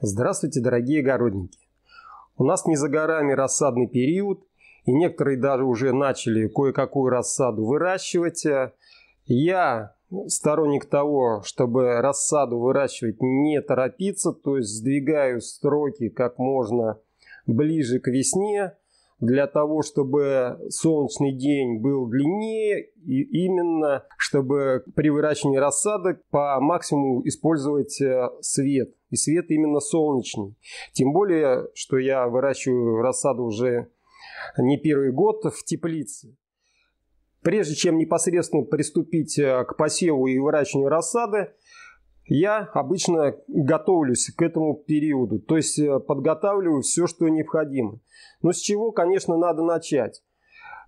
Здравствуйте, дорогие огородники! У нас не за горами рассадный период, и некоторые даже уже начали кое-какую рассаду выращивать. Я сторонник того, чтобы рассаду выращивать не торопиться, то есть сдвигаю строки как можно ближе к весне, для того, чтобы солнечный день был длиннее, и именно чтобы при выращивании рассадок по максимуму использовать э, свет. И свет именно солнечный. Тем более, что я выращиваю рассаду уже не первый год в теплице. Прежде чем непосредственно приступить э, к посеву и выращиванию рассады, я обычно готовлюсь к этому периоду, то есть э, подготавливаю все, что необходимо. Но с чего, конечно, надо начать?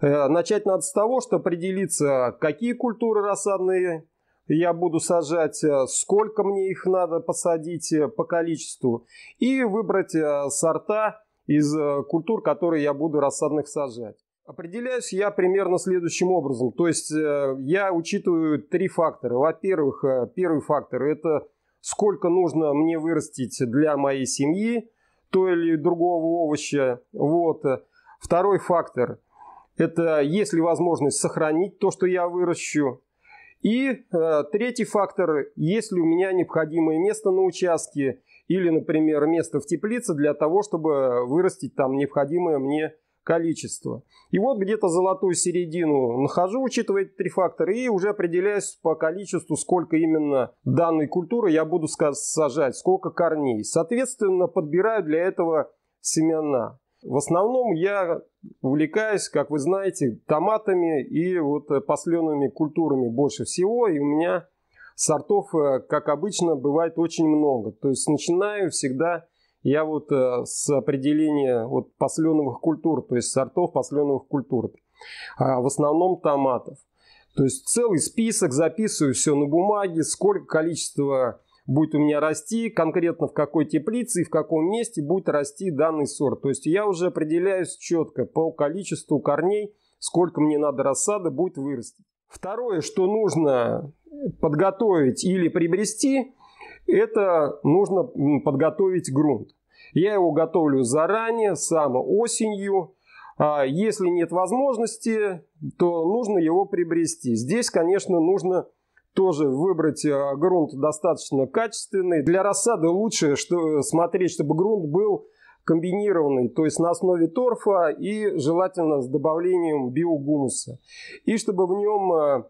Э, начать надо с того, что определиться, какие культуры рассадные я буду сажать, э, сколько мне их надо посадить по количеству, и выбрать сорта из культур, которые я буду рассадных сажать. Определяюсь я примерно следующим образом. То есть э, я учитываю три фактора. Во-первых, э, первый фактор – это сколько нужно мне вырастить для моей семьи то или другого овоща. Вот. Второй фактор – это есть ли возможность сохранить то, что я выращу. И э, третий фактор – есть ли у меня необходимое место на участке или, например, место в теплице для того, чтобы вырастить там необходимое мне количество. И вот где-то золотую середину нахожу, учитывая эти три фактора, и уже определяюсь по количеству, сколько именно данной культуры я буду сажать, сколько корней. Соответственно, подбираю для этого семена. В основном я увлекаюсь, как вы знаете, томатами и вот посленными культурами больше всего. И у меня сортов, э, как обычно, бывает очень много. То есть начинаю всегда я вот э, с определения вот посленовых культур, то есть сортов посленовых культур, а, в основном томатов. То есть целый список, записываю все на бумаге, сколько количество будет у меня расти, конкретно в какой теплице и в каком месте будет расти данный сорт. То есть я уже определяюсь четко по количеству корней, сколько мне надо рассады будет вырасти. Второе, что нужно подготовить или приобрести, это нужно подготовить грунт. Я его готовлю заранее, сам осенью. А если нет возможности, то нужно его приобрести. Здесь, конечно, нужно тоже выбрать э, грунт достаточно качественный. Для рассады лучше что, смотреть, чтобы грунт был комбинированный, то есть на основе торфа и желательно с добавлением биогумуса. И чтобы в нем э,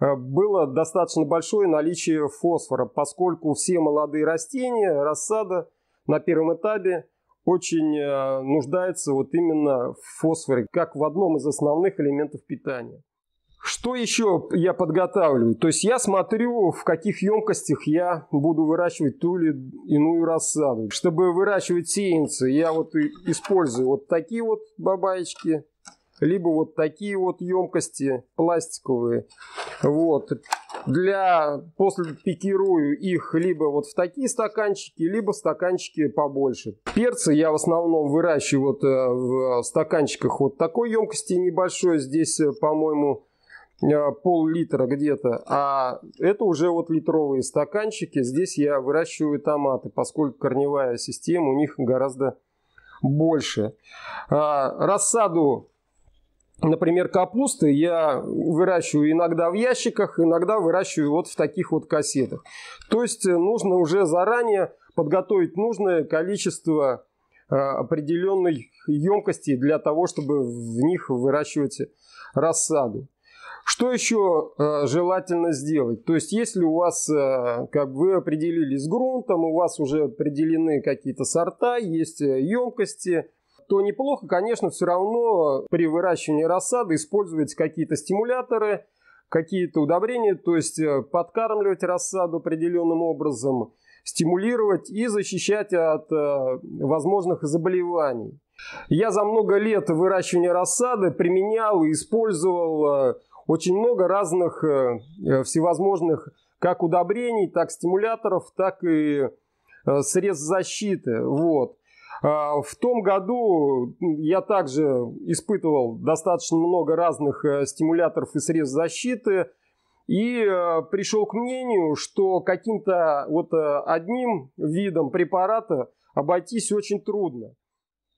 Э, было достаточно большое наличие фосфора, поскольку все молодые растения, рассада на первом этапе очень э, нуждается вот именно в фосфоре, как в одном из основных элементов питания. Что еще я подготавливаю? То есть я смотрю, в каких емкостях я буду выращивать ту или иную рассаду. Чтобы выращивать сеянцы, я вот использую вот такие вот бабаечки – либо вот такие вот емкости пластиковые. Вот. Для, после пикирую их либо вот в такие стаканчики, либо в стаканчики побольше. Перцы я в основном выращиваю вот э, в стаканчиках вот такой емкости небольшой. Здесь, э, по-моему, э, пол-литра где-то, а это уже вот литровые стаканчики. Здесь я выращиваю томаты, поскольку корневая система у них гораздо больше. А, рассаду например, капусты я выращиваю иногда в ящиках, иногда выращиваю вот в таких вот кассетах. То есть э, нужно уже заранее подготовить нужное количество э, определенной емкости для того, чтобы в них выращивать рассаду. Что еще э, желательно сделать? То есть, если у вас, как вы определились с грунтом, у вас уже определены какие-то сорта, есть емкости, то неплохо, конечно, все равно при выращивании рассады использовать какие-то стимуляторы, какие-то удобрения, то есть э, подкармливать рассаду определенным образом, стимулировать и защищать от э, возможных заболеваний. Я за много лет выращивания рассады применял и использовал э, очень много разных всевозможных как удобрений, так стимуляторов, так и средств защиты. Вот. А, в том году я также испытывал достаточно много разных э, стимуляторов и средств защиты и э, пришел к мнению, что каким-то вот э, одним видом препарата обойтись очень трудно.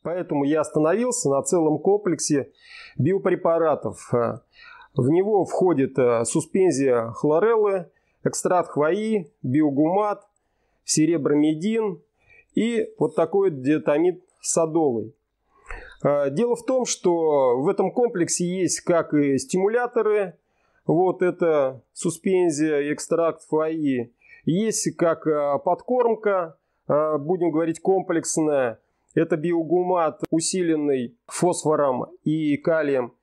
Поэтому я остановился на целом комплексе биопрепаратов. В него входит суспензия хлореллы, экстракт хвои, биогумат, серебромедин, и вот такой диатомит садовый. Э, дело в том, что в этом комплексе есть как и стимуляторы, вот это суспензия, экстракт флои, есть как э, подкормка, э, будем говорить комплексная, это биогумат, усиленный фосфором и калием.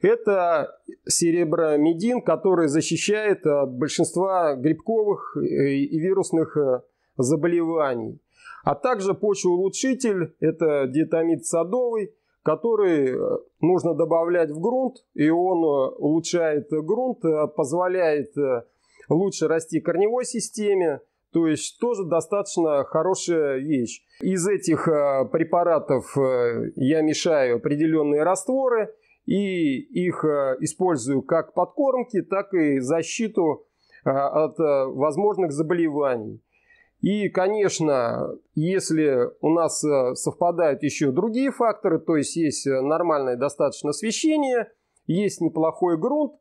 Это серебромедин, который защищает от большинства грибковых и вирусных заболеваний. А также почвоулучшитель – это диатомит садовый, который нужно э, добавлять в грунт, и он э, улучшает грунт, э, позволяет лучше расти корневой системе, то есть тоже достаточно хорошая вещь. Из этих препаратов я мешаю определенные растворы и их использую как подкормки, так и защиту от возможных заболеваний. И, конечно, если у нас э, совпадают еще другие факторы, то есть есть э, нормальное достаточно освещение, есть неплохой грунт,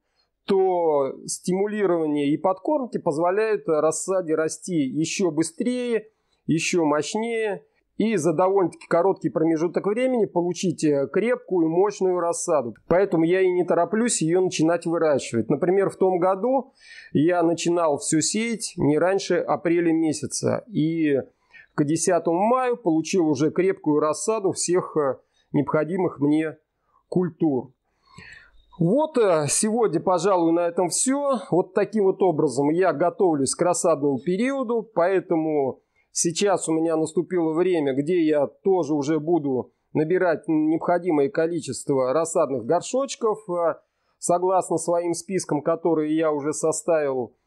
то стимулирование и подкормки позволяют рассаде расти еще быстрее, еще мощнее – и за довольно-таки короткий промежуток времени получить э, крепкую и мощную рассаду. Поэтому я и не тороплюсь ее начинать выращивать. Например, в том году я начинал все сеять не раньше апреля месяца. И к 10 мая получил уже крепкую рассаду всех э, необходимых мне культур. Вот э, сегодня, пожалуй, на этом все. Вот таким вот образом я готовлюсь к рассадному периоду, поэтому Сейчас у меня наступило время, где я тоже уже буду набирать необходимое количество рассадных горшочков, э, согласно своим спискам, которые я уже составил,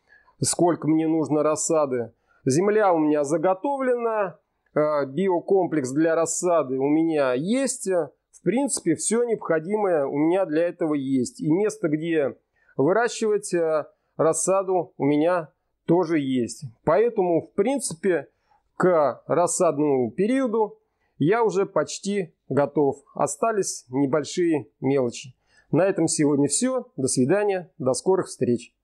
сколько мне нужно рассады. Земля у меня заготовлена, э, биокомплекс для рассады у меня есть. В принципе, все необходимое у меня для этого есть. И место, где выращивать э, рассаду у меня тоже есть. Поэтому, в принципе, к рассадному периоду я уже почти готов. Остались небольшие мелочи. На этом сегодня все. До свидания. До скорых встреч.